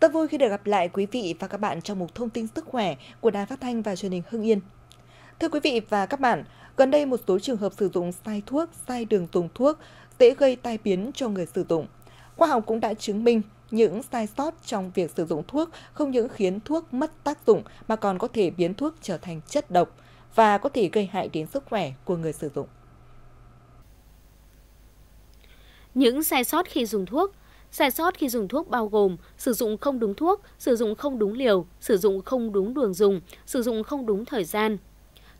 Rất vui khi được gặp lại quý vị và các bạn trong một thông tin sức khỏe của Đài Phát Thanh và Truyền hình Hưng Yên. Thưa quý vị và các bạn, gần đây một số trường hợp sử dụng sai thuốc, sai đường dùng thuốc dễ gây tai biến cho người sử dụng. Khoa học cũng đã chứng minh những sai sót trong việc sử dụng thuốc không những khiến thuốc mất tác dụng mà còn có thể biến thuốc trở thành chất độc và có thể gây hại đến sức khỏe của người sử dụng. Những sai sót khi dùng thuốc – Sai sót khi dùng thuốc bao gồm sử dụng không đúng thuốc, sử dụng không đúng liều, sử dụng không đúng đường dùng, sử dụng không đúng thời gian.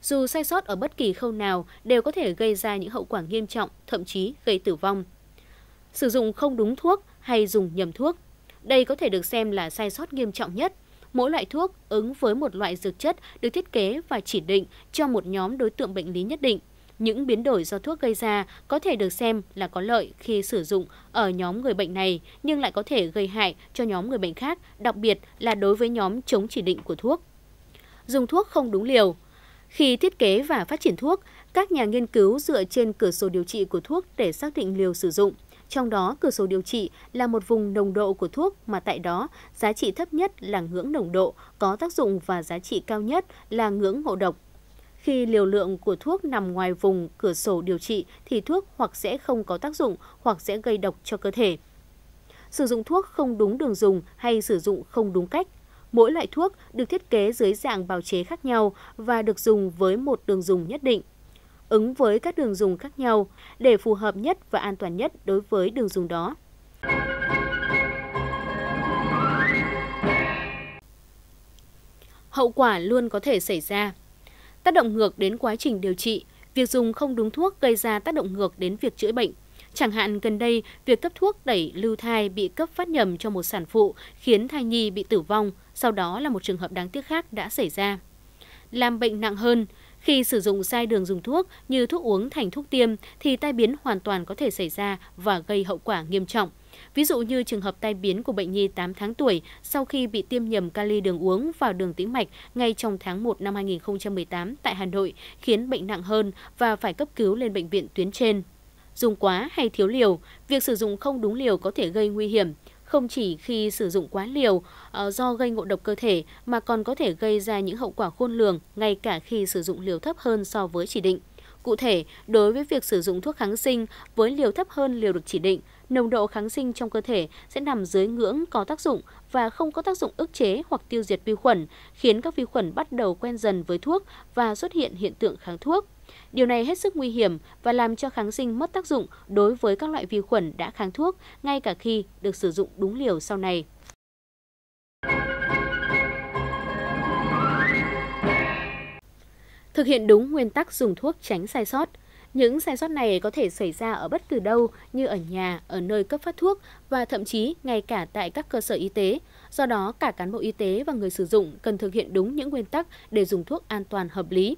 Dù sai sót ở bất kỳ khâu nào đều có thể gây ra những hậu quả nghiêm trọng, thậm chí gây tử vong. Sử dụng không đúng thuốc hay dùng nhầm thuốc. Đây có thể được xem là sai sót nghiêm trọng nhất. Mỗi loại thuốc ứng với một loại dược chất được thiết kế và chỉ định cho một nhóm đối tượng bệnh lý nhất định – những biến đổi do thuốc gây ra có thể được xem là có lợi khi sử dụng ở nhóm người bệnh này nhưng lại có thể gây hại cho nhóm người bệnh khác, đặc biệt là đối với nhóm chống chỉ định của thuốc. Dùng thuốc không đúng liều khi thiết kế và phát triển thuốc, các nhà nghiên cứu dựa trên cửa sổ điều trị của thuốc để xác định liều sử dụng. Trong đó, cửa sổ điều trị là một vùng nồng độ của thuốc mà tại đó giá trị thấp nhất là ngưỡng nồng độ, có tác dụng và giá trị cao nhất là ngưỡng ngộ độc. Khi liều lượng của thuốc nằm ngoài vùng cửa sổ điều trị thì thuốc hoặc sẽ không có tác dụng hoặc sẽ gây độc cho cơ thể. Sử dụng thuốc không đúng đường dùng hay sử dụng không đúng cách. Mỗi loại thuốc được thiết kế dưới dạng bào chế khác nhau và được dùng với một đường dùng nhất định ứng với các đường dùng khác nhau để phù hợp nhất và an toàn nhất đối với đường dùng đó. Hậu quả luôn có thể xảy ra. Tác động ngược đến quá trình điều trị, việc dùng không đúng thuốc gây ra tác động ngược đến việc chữa bệnh. Chẳng hạn gần đây, việc cấp thuốc đẩy lưu thai bị cấp phát nhầm cho một sản phụ khiến thai nhi bị tử vong, sau đó là một trường hợp đáng tiếc khác đã xảy ra. Làm bệnh nặng hơn, khi sử dụng sai đường dùng thuốc như thuốc uống thành thuốc tiêm thì tai biến hoàn toàn có thể xảy ra và gây hậu quả nghiêm trọng – Ví dụ như trường hợp tai biến của bệnh nhi 8 tháng tuổi sau khi bị tiêm nhầm kali đường uống vào đường tĩnh mạch ngay trong tháng 1 năm 2018 tại Hà Nội khiến bệnh nặng hơn và phải cấp cứu lên bệnh viện tuyến trên. Dùng quá hay thiếu liều, việc sử dụng không đúng liều có thể gây nguy hiểm, không chỉ khi sử dụng quá liều ờ, do gây ngộ độc cơ thể mà còn có thể gây ra những hậu quả khôn lường ngay cả khi sử dụng liều thấp hơn so với chỉ định. Cụ thể, đối với việc sử dụng thuốc kháng sinh với liều thấp hơn liều được chỉ định, nồng độ kháng sinh trong cơ thể sẽ nằm dưới ngưỡng có tác dụng và không có tác dụng ức chế hoặc tiêu diệt vi khuẩn, khiến các vi khuẩn bắt đầu quen dần với thuốc và xuất hiện hiện tượng kháng thuốc. Điều này hết sức nguy hiểm và làm cho kháng sinh mất tác dụng đối với các loại vi khuẩn đã kháng thuốc, ngay cả khi được sử dụng đúng liều sau này. Thực hiện đúng nguyên tắc dùng thuốc tránh sai sót – những sai sót này có thể xảy ra ở bất cứ đâu như ở nhà, ở nơi cấp phát thuốc và thậm chí ngay cả tại các cơ sở y tế. Do đó, cả cán bộ y tế và người sử dụng cần thực hiện đúng những nguyên tắc để dùng thuốc an toàn hợp lý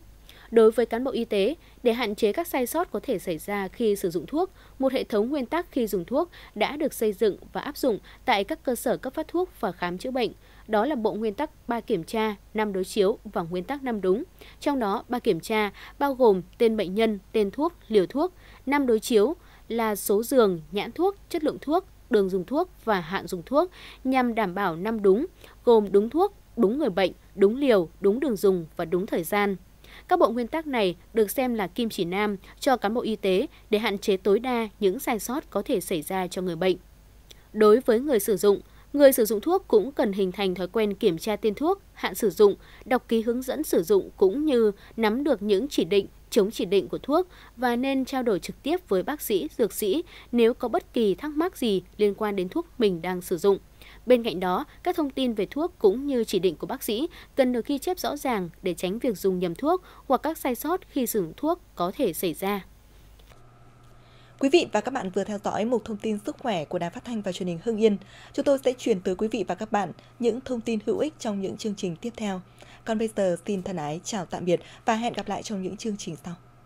đối với cán bộ y tế để hạn chế các sai sót có thể xảy ra khi sử dụng thuốc. Một hệ thống nguyên tắc khi dùng thuốc đã được xây dựng và áp dụng tại các cơ sở cấp phát thuốc và khám chữa bệnh. Đó là bộ nguyên tắc 3 kiểm tra, 5 đối chiếu và nguyên tắc 5 đúng. Trong đó, 3 kiểm tra bao gồm tên bệnh nhân, tên thuốc, liều thuốc, 5 đối chiếu là số giường, nhãn thuốc, chất lượng thuốc, đường dùng thuốc và hạn dùng thuốc nhằm đảm bảo năm đúng, gồm đúng thuốc, đúng người bệnh, đúng liều, đúng đường dùng và đúng thời gian. Các bộ nguyên tắc này được xem là kim chỉ nam cho cán bộ y tế để hạn chế tối đa những sai sót có thể xảy ra cho người bệnh. Đối với người sử dụng, người sử dụng thuốc cũng cần hình thành thói quen kiểm tra tên thuốc, hạn sử dụng, đọc ký hướng dẫn sử dụng cũng như nắm được những chỉ định chống chỉ định của thuốc và nên trao đổi trực tiếp với bác sĩ, dược sĩ nếu có bất kỳ thắc mắc gì liên quan đến thuốc mình đang sử dụng. Bên cạnh đó, các thông tin về thuốc cũng như chỉ định của bác sĩ cần được ghi chép rõ ràng để tránh việc dùng nhầm thuốc hoặc các sai sót khi sử dụng thuốc có thể xảy ra. Quý vị và các bạn vừa theo dõi một thông tin sức khỏe của Đài Phát thanh và Truyền hình Hưng Yên. Chúng tôi sẽ chuyển tới quý vị và các bạn những thông tin hữu ích trong những chương trình tiếp theo. Còn bây giờ xin thân ái chào tạm biệt và hẹn gặp lại trong những chương trình sau.